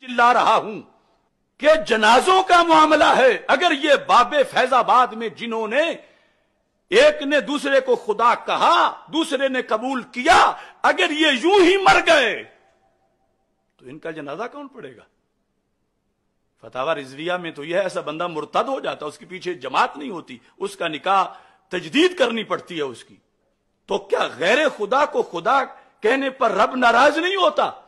चिल्ला रहा हूं कि जनाजों का मामला है अगर ये बाबे फैजाबाद में जिन्होंने एक ने दूसरे को खुदा कहा दूसरे ने कबूल किया अगर ये यूं ही मर गए तो इनका जनाजा कौन पड़ेगा फतावर रिजविया में तो यह ऐसा बंदा मुर्तद हो जाता उसके पीछे जमात नहीं होती उसका निकाह तजदीद करनी पड़ती है उसकी तो क्या गैर खुदा को खुदा कहने पर रब नाराज नहीं होता